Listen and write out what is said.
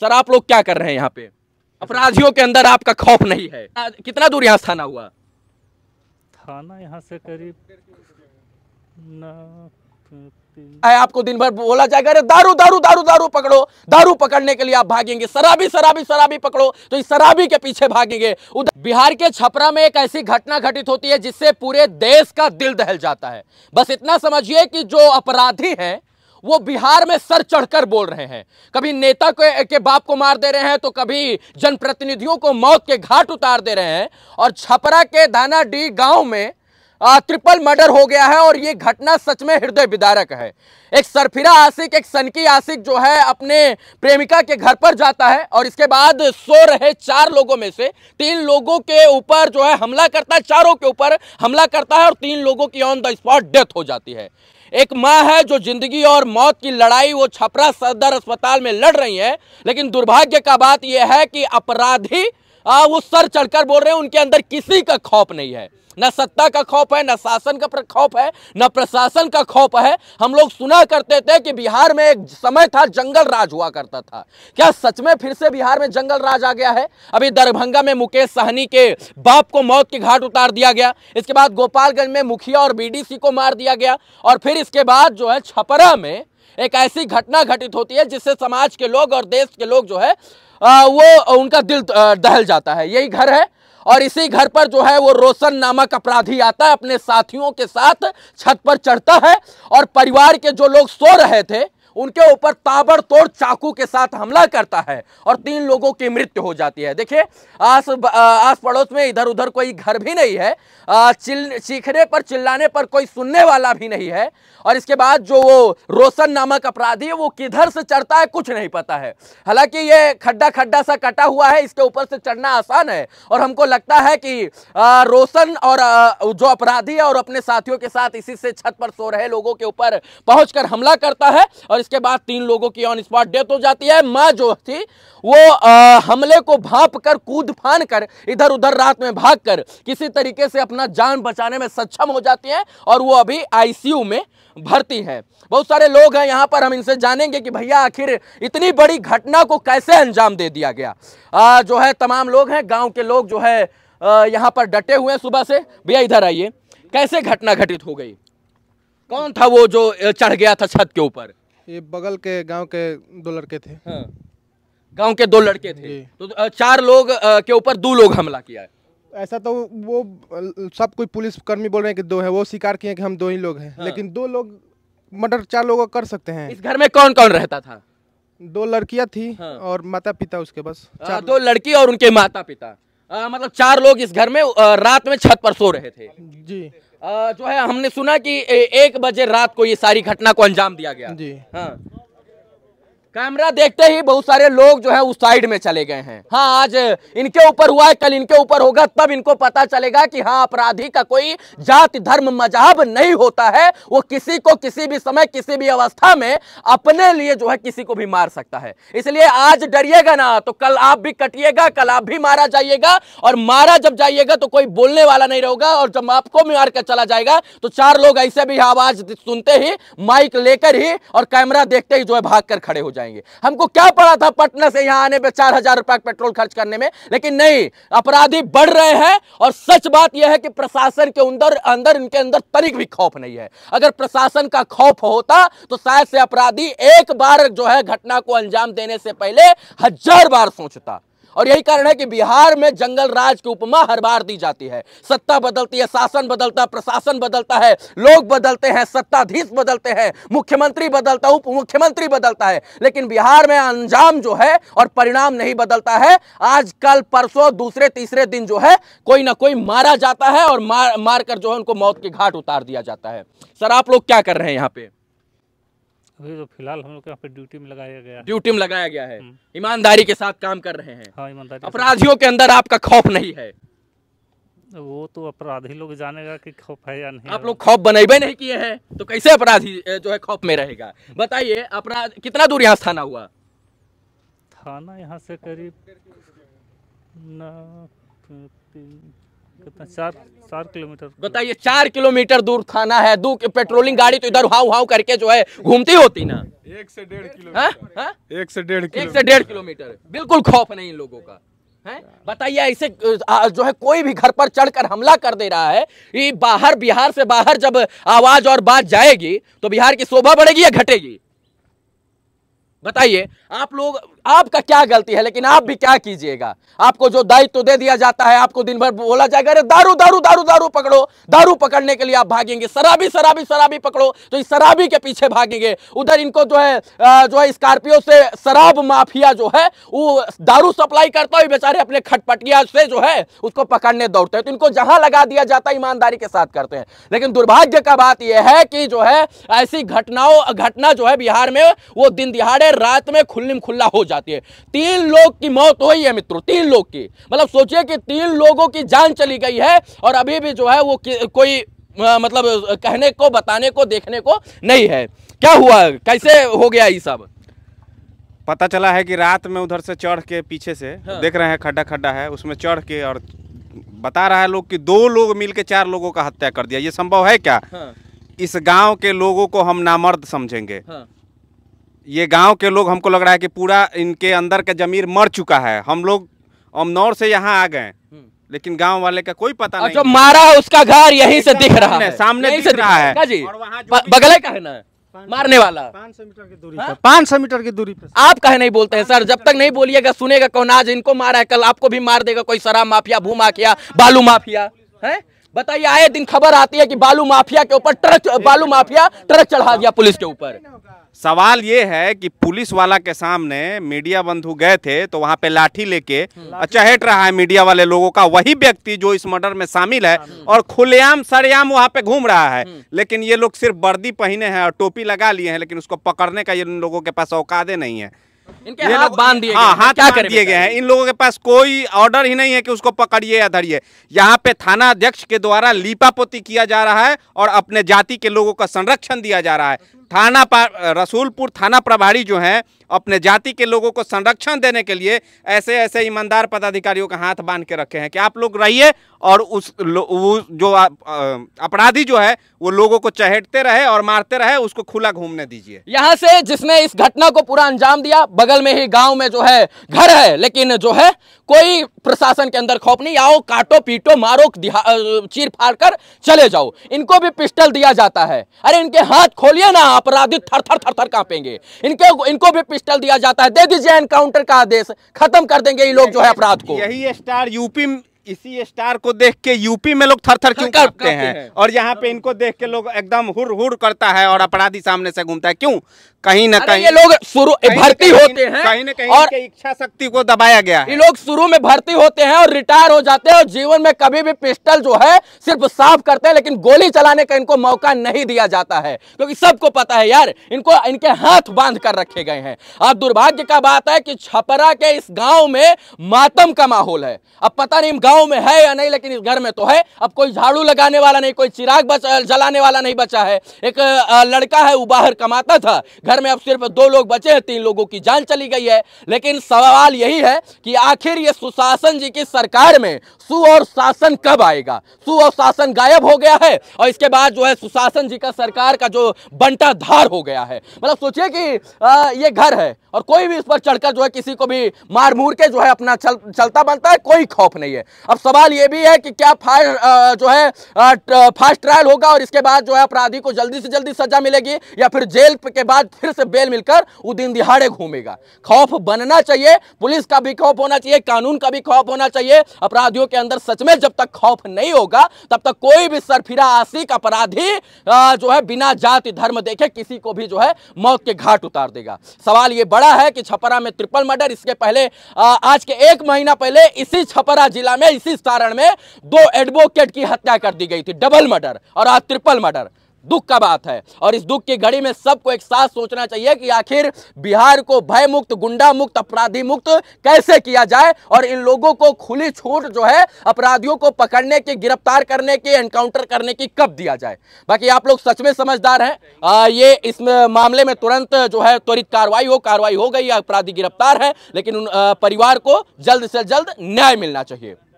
Sir आप लोग क्या कर रहे हैं यहाँ पे अपराधियों के अंदर आपका खौफ नहीं है कितना दूर यहाँ थाना हुआ थाना यहाँ से करीब आपको दिन भर बोला जाएगा अरे दारू दारू दारू दारू पकड़ो दारू पकड़ने के लिए आप भागेंगे शराबी शराबी शराबी पकड़ो तो इस शराबी के पीछे भागेंगे उधर बिहार के छपरा में एक ऐसी घटना घटित होती है जिससे पूरे देश का दिल दहल जाता है बस इतना समझिए कि जो अपराधी हैं वो बिहार में सर चढ़कर बोल रहे हैं कभी नेता को के बाप को मार दे रहे हैं तो कभी जनप्रतिनिधियों को मौत के घाट उतार दे रहे हैं और छपरा के दाना डी गांव में ट्रिपल मर्डर हो गया है और ये घटना सच में हृदय विदारक है एक सरफिरा आशिक एक सनकी आशिक जो है अपने प्रेमिका के घर पर जाता है और इसके बाद सो रहे चार लोगों में से तीन लोगों के ऊपर जो है हमला करता है चारों के ऊपर हमला करता है और तीन लोगों की ऑन द स्पॉट डेथ हो जाती है एक माँ है जो जिंदगी और मौत की लड़ाई वो छपरा सदर अस्पताल में लड़ रही है लेकिन दुर्भाग्य का बात यह है कि अपराधी वो सर चढ़कर बोल रहे हैं उनके अंदर किसी का खौफ नहीं है न सत्ता का खौफ है न शासन का खौफ है न प्रशासन का खौफ है हम लोग सुना करते थे कि बिहार में एक समय था जंगल राज हुआ करता था क्या सच में फिर से बिहार में जंगल राज आ गया है अभी दरभंगा में मुकेश सहनी के बाप को मौत के घाट उतार दिया गया इसके बाद गोपालगंज में मुखिया और बीडीसी को मार दिया गया और फिर इसके बाद जो है छपरा में एक ऐसी घटना घटित होती है जिससे समाज के लोग और देश के लोग जो है आ, वो उनका दिल दहल जाता है यही घर है और इसी घर पर जो है वो रोशन नामक अपराधी आता है अपने साथियों के साथ छत पर चढ़ता है और परिवार के जो लोग सो रहे थे उनके ऊपर ताबड़तोड़ चाकू के साथ हमला करता है और तीन लोगों की मृत्यु हो जाती है देखिए आस आस पड़ोस में इधर उधर कोई घर भी नहीं है चिल चीखने पर चिल्लाने पर कोई सुनने वाला भी नहीं है और इसके बाद जो वो रोशन नामक अपराधी है वो किधर से चढ़ता है कुछ नहीं पता है हालांकि ये खड्डा खड्डा सा कटा हुआ है इसके ऊपर से चढ़ना आसान है और हमको लगता है कि रोशन और जो अपराधी है और अपने साथियों के साथ इसी से छत पर सो रहे लोगों के ऊपर पहुंचकर हमला करता है और और इसके बाद तीन लोगों की ऑन स्पॉट डेथ हो जाती है मां जो थी वो आ, हमले को भाप कर कूद फान कर इधर उधर रात में भाग कर किसी तरीके से अपना जान बचाने में सक्षम हो जाती है और वो अभी आईसीयू में भर्ती है बहुत सारे लोग हैं यहाँ पर हम इनसे जानेंगे कि भैया आखिर इतनी बड़ी घटना को कैसे अंजाम दे दिया गया आ, जो है तमाम लोग हैं गाँव के लोग जो है यहाँ पर डटे हुए हैं सुबह से भैया इधर आइए कैसे घटना घटित हो गई कौन था वो जो चढ़ गया था छत के ऊपर ये बगल के गांव के दो लड़के थे हाँ। गांव के दो लड़के थे तो, तो चार लोग के ऊपर दो लोग हमला किया है ऐसा तो वो सब कोई पुलिस कर्मी बोल रहे हैं कि दो है वो स्वीकार किए कि हम दो ही लोग हैं हाँ। लेकिन दो लोग मर्डर चार लोग कर सकते हैं इस घर में कौन कौन रहता था दो लड़कियां थी हाँ। और माता पिता उसके बस चार दो लड़की और उनके माता पिता आ, मतलब चार लोग इस घर में आ, रात में छत पर सो रहे थे जी आ, जो है हमने सुना कि ए, एक बजे रात को ये सारी घटना को अंजाम दिया गया जी हाँ कैमरा देखते ही बहुत सारे लोग जो है उस साइड में चले गए हैं हाँ आज इनके ऊपर हुआ है कल इनके ऊपर होगा तब इनको पता चलेगा कि हाँ अपराधी का कोई जाति धर्म मजहब नहीं होता है वो किसी को किसी भी समय किसी भी अवस्था में अपने लिए जो है किसी को भी मार सकता है इसलिए आज डरिएगा ना तो कल आप भी कटिएगा कल आप भी मारा जाइएगा और मारा जब जाइएगा तो कोई बोलने वाला नहीं रहेगा और जब आपको मार कर चला जाएगा तो चार लोग ऐसे भी हाँ, आवाज सुनते ही माइक लेकर ही और कैमरा देखते ही जो है भाग कर खड़े हो जाए जाएंगे हमको क्या पड़ा था पटना से यहां आने पे चार हजार रुपये पेट्रोल खर्च करने में लेकिन नहीं अपराधी बढ़ रहे हैं और सच बात यह है कि प्रशासन के अंदर अंदर इनके अंदर तरीक भी खौफ नहीं है अगर प्रशासन का खौफ होता तो शायद से अपराधी एक बार जो है घटना को अंजाम देने से पहले हजार बार सोचता और यही कारण है कि बिहार में जंगल राज की उपमा हर बार दी जाती है सत्ता बदलती है शासन बदलता प्रशासन बदलता है लोग बदलते हैं सत्ताधीश बदलते हैं मुख्यमंत्री बदलता उप मुख्यमंत्री बदलता है लेकिन बिहार में अंजाम जो है और परिणाम नहीं बदलता है आज कल परसों दूसरे तीसरे दिन जो है कोई ना कोई मारा जाता है और मार मारकर जो है उनको मौत के घाट उतार दिया जाता है सर आप लोग क्या कर रहे हैं यहाँ पे अभी तो फिलहाल हम लोग यहाँ पे ड्यूटी में लगाया गया ड्यूटी में लगाया गया है हम्म। ईमानदारी के साथ काम कर रहे हैं हाँ ईमानदारी अपराधियों के अंदर आपका खौफ नहीं है वो तो अपराधी लोग जानेगा कि खौफ है या नहीं आप लोग खौफ बनेबे नहीं किए हैं तो कैसे अपराधी जो है खौफ में रहेगा बताइए अपराध कितना दूर यहाँ थाना हुआ थाना यहाँ से करीब ना कितना चार चार किलोमीटर बताइए चार किलोमीटर दूर थाना है दो पेट्रोलिंग गाड़ी तो इधर हाउ हाउ करके जो है घूमती होती ना एक से डेढ़ किलोमीटर एक से डेढ़ एक से डेढ़ किलोमीटर बिल्कुल खौफ नहीं इन लोगों का बताइए ऐसे जो है कोई भी घर पर चढ़कर हमला कर दे रहा है ये बाहर बिहार से बाहर जब आवाज और बात जाएगी तो बिहार की शोभा बढ़ेगी या घटेगी बताइए आप लोग आपका क्या गलती है लेकिन आप भी क्या कीजिएगा आपको जो दायित्व तो दे दिया जाता है आपको दिन भर बोला जाएगा अरे दारू दारू दारू दारू पकड़ो दारू पकड़ने के लिए आप भागेंगे शराबी शराबी शराबी पकड़ो तो इस शराबी के पीछे भागेंगे उधर इनको जो है जो है स्कॉर्पियो से शराब माफिया जो है वो दारू सप्लाई करता हुई बेचारे अपने खटपटिया से जो है उसको पकड़ने दौड़ते हैं तो इनको जहां लगा दिया जाता है ईमानदारी के साथ करते हैं लेकिन दुर्भाग्य का बात यह है कि जो है ऐसी घटनाओं घटना जो है बिहार में वो दिन दिहाड़े है रात में खुल्ली खुल्ला हो जाती है तीन लोग की मौत हुई है मित्रों तीन लोग की मतलब सोचिए कि तीन लोगों की जान चली गई है और अभी भी जो है वो कोई मतलब कहने को बताने को देखने को नहीं है क्या हुआ कैसे हो गया ये सब पता चला है कि रात में उधर से चढ़ के पीछे से हाँ। देख रहे हैं खड्डा खड्डा है उसमें चढ़ के और बता रहा है लोग कि दो लोग मिलके चार लोगों का हत्या कर दिया ये संभव है क्या हाँ। इस गांव के लोगों को हम नामर्द समझेंगे हाँ। ये गांव के लोग हमको लग रहा है कि पूरा इनके अंदर का जमीर मर चुका है हम लोग अमनौर से यहाँ आ गए हम्म। लेकिन गांव वाले का कोई पता नहीं जो मारा है उसका घर यहीं से दिख रहा है सामने दिख रहा है बगले का है ना मारने वाला पाँच सौ मीटर की दूरी हाँ? पर पाँच सौ मीटर की दूरी पर आप कहे नहीं बोलते हैं सर जब तक नहीं बोलिएगा सुनेगा कौन आज इनको मारा है कल आपको भी मार देगा कोई शराब माफिया भू माफिया बालू माफिया है बताइए आए दिन खबर आती है कि बालू माफिया के ऊपर ट्रक बालू माफिया ट्रक चढ़ा दिया पुलिस के ऊपर सवाल ये है कि पुलिस वाला के सामने मीडिया बंधु गए थे तो वहाँ पे लाठी लेके चहेट रहा है मीडिया वाले लोगों का वही व्यक्ति जो इस मर्डर में शामिल है और खुलेआम सरेआम वहाँ पे घूम रहा है हम्म। लेकिन ये लोग सिर्फ वर्दी पहने हैं और टोपी लगा लिए हैं लेकिन उसको पकड़ने का ये लोगों के पास औकादे नहीं है इनके हाथ बांध दिए हाँ हाथ क्या दिए गए हैं इन लोगों के पास कोई ऑर्डर ही नहीं है कि उसको पकड़िए या धरिए यहाँ पे थाना अध्यक्ष के द्वारा लीपापोती किया जा रहा है और अपने जाति के लोगों का संरक्षण दिया जा रहा है थाना रसूलपुर थाना प्रभारी जो हैं अपने जाति के लोगों को संरक्षण देने के लिए ऐसे ऐसे ईमानदार पदाधिकारियों का हाथ बांध के रखे हैं कि आप लोग रहिए और उस वो जो अपराधी जो है वो लोगों को चहेटते रहे और मारते रहे उसको खुला घूमने दीजिए यहाँ से जिसने इस घटना को पूरा अंजाम दिया बगल में ही गाँव में जो है घर है लेकिन जो है कोई प्रशासन के अंदर खौफ नहीं आओ काटो पीटो मारो चीर फाड़ कर चले जाओ इनको भी पिस्टल दिया जाता है अरे इनके हाथ खोलिए ना अपराधी थर थर थर थर कांपेंगे इनके इनको भी पिस्टल दिया जाता है दे दीजिए एनकाउंटर का आदेश खत्म कर देंगे ये लोग जो है अपराध को यही स्टार यूपी इसी स्टार को देख के यूपी में लोग थर थर क्यों करते हैं।, और यहाँ पे इनको देख के लोग एकदम हुर हुर करता है और अपराधी सामने से घूमता है क्यों कहीं ना कहीं ये लोग शुरू भर्ती होते हैं कहीं ना कहीं और इच्छा शक्ति को दबाया गया ये लोग शुरू में भर्ती होते हैं और रिटायर हो जाते हैं और जीवन में कभी भी पिस्टल जो है सिर्फ साफ करते हैं लेकिन गोली चलाने का इनको मौका नहीं दिया जाता है क्योंकि सबको पता है यार इनको इनके हाथ बांध कर रखे गए हैं अब दुर्भाग्य का बात है कि छपरा के इस गाँव में मातम का माहौल है अब पता नहीं गांव में है या नहीं लेकिन इस घर में तो है अब कोई झाड़ू लगाने वाला नहीं कोई चिराग जलाने वाला नहीं बचा है एक लड़का है वो बाहर कमाता था घर में अब सिर्फ दो लोग बचे हैं तीन लोगों की जान चली गई है लेकिन सवाल यही है कि आखिर ये सुशासन जी की सरकार में सु और शासन कब आएगा सु और शासन गायब हो गया है और इसके बाद जो है सुशासन जी का सरकार का जो बंटाधार हो गया है मतलब सोचिए कि आ, ये घर है और कोई भी इस पर चढ़कर जो है किसी को भी मार मूर के जो है अपना चल, चलता बनता है कोई खौफ नहीं है अब सवाल ये भी है कि क्या फायर जो है फास्ट ट्रायल होगा और इसके बाद जो है अपराधी को जल्दी से जल्दी सजा मिलेगी या फिर जेल के बाद फिर से बेल मिलकर वो दिन दिहाड़े घूमेगा खौफ बनना चाहिए पुलिस का भी खौफ होना चाहिए कानून का भी खौफ होना चाहिए अपराधियों के अंदर सच में जब तक खौफ नहीं होगा तब तक कोई भी सरफिरा आशिक अपराधी जो है बिना जाति धर्म देखे किसी को भी जो है मौत के घाट उतार देगा सवाल ये बड़ा है कि छपरा में ट्रिपल मर्डर इसके पहले आज के एक महीना पहले इसी छपरा जिला में इसी सारण में दो एडवोकेट की हत्या कर दी गई थी डबल मर्डर और आज ट्रिपल मर्डर दुख का बात है और इस दुख की घड़ी में सबको एक साथ सोचना चाहिए कि आखिर बिहार को भय मुक्त गुंडा मुक्त अपराधी मुक्त कैसे किया जाए और इन लोगों को खुली छूट जो है अपराधियों को पकड़ने की गिरफ्तार करने की एनकाउंटर करने की कब दिया जाए बाकी आप लोग सच में समझदार हैं ये इस मामले में तुरंत जो है त्वरित कार्रवाई हो कार्रवाई हो गई अपराधी गिरफ्तार है लेकिन उन आ, परिवार को जल्द से जल्द न्याय मिलना चाहिए